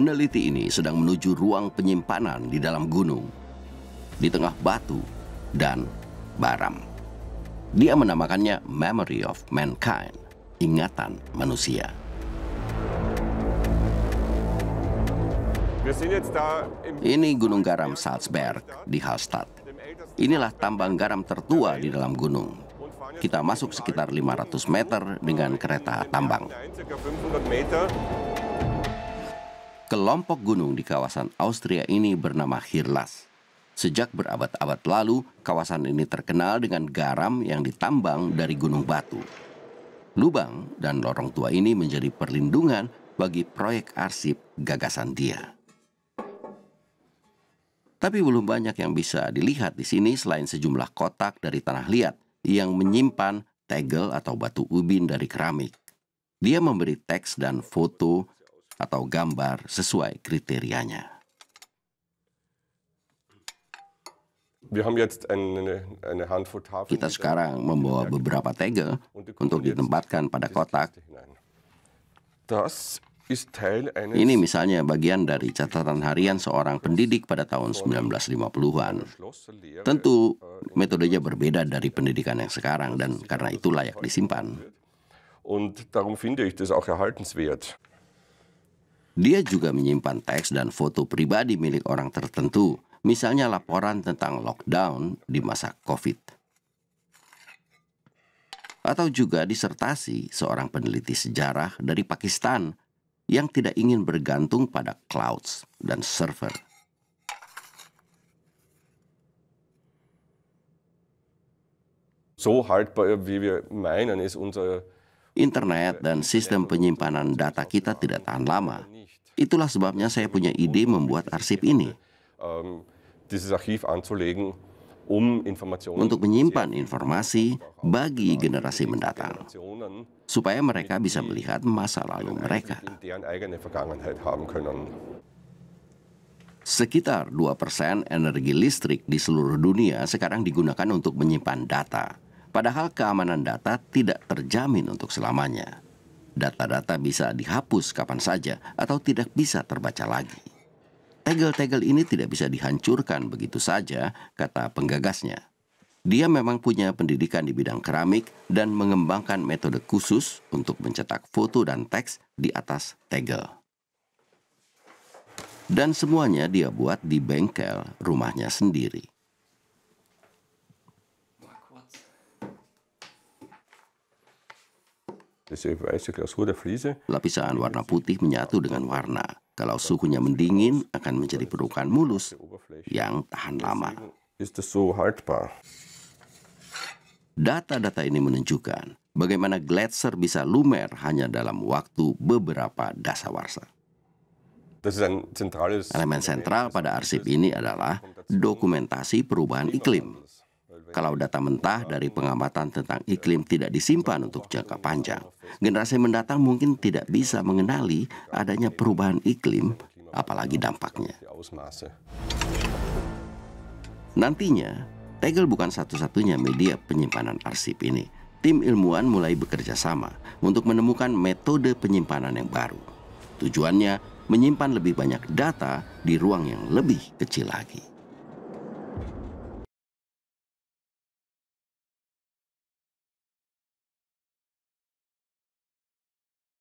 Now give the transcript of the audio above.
peneliti ini sedang menuju ruang penyimpanan di dalam gunung, di tengah batu dan garam. Dia menamakannya Memory of Mankind, ingatan manusia. Ini Gunung Garam Salzberg di Hallstatt. Inilah tambang garam tertua di dalam gunung. Kita masuk sekitar 500 meter dengan kereta tambang. Kelompok gunung di kawasan Austria ini bernama Hirlas. Sejak berabad-abad lalu, kawasan ini terkenal dengan garam yang ditambang dari gunung batu. Lubang dan lorong tua ini menjadi perlindungan bagi proyek arsip gagasan dia. Tapi belum banyak yang bisa dilihat di sini selain sejumlah kotak dari tanah liat yang menyimpan tegel atau batu ubin dari keramik. Dia memberi teks dan foto atau gambar sesuai kriterianya. Kita sekarang membawa beberapa tegel untuk ditempatkan pada kotak. Ini misalnya bagian dari catatan harian seorang pendidik pada tahun 1950-an. Tentu äh, metodenya berbeda dari pendidikan yang sekarang dan karena itu layak disimpan. Dia juga menyimpan teks dan foto pribadi milik orang tertentu, misalnya laporan tentang lockdown di masa COVID. Atau juga disertasi seorang peneliti sejarah dari Pakistan yang tidak ingin bergantung pada clouds dan server. So unser Internet dan sistem penyimpanan data kita tidak tahan lama. Itulah sebabnya saya punya ide membuat arsip ini. Ähm, um untuk menyimpan informasi bagi generasi mendatang, supaya mereka bisa melihat masa lalu mereka. Sekitar 2% energi listrik di seluruh dunia sekarang digunakan untuk menyimpan data, padahal keamanan data tidak terjamin untuk selamanya data-data bisa dihapus kapan saja atau tidak bisa terbaca lagi. Tegel-tegel ini tidak bisa dihancurkan begitu saja, kata penggagasnya. Dia memang punya pendidikan di bidang keramik dan mengembangkan metode khusus untuk mencetak foto dan teks di atas tegel. Dan semuanya dia buat di bengkel rumahnya sendiri. Lapisan warna putih menyatu dengan warna. Kalau suhunya mendingin, akan menjadi perukan mulus yang tahan lama. Data-data ini menunjukkan bagaimana gletser bisa lumer hanya dalam waktu beberapa dasawarsa. Elemen sentral pada arsip ini adalah dokumentasi perubahan iklim kalau data mentah dari pengamatan tentang iklim tidak disimpan untuk jangka panjang. Generasi mendatang mungkin tidak bisa mengenali adanya perubahan iklim, apalagi dampaknya. Ya, Nantinya, Tegel bukan satu-satunya media penyimpanan arsip ini. Tim ilmuwan mulai bekerja sama untuk menemukan metode penyimpanan yang baru. Tujuannya menyimpan lebih banyak data di ruang yang lebih kecil lagi.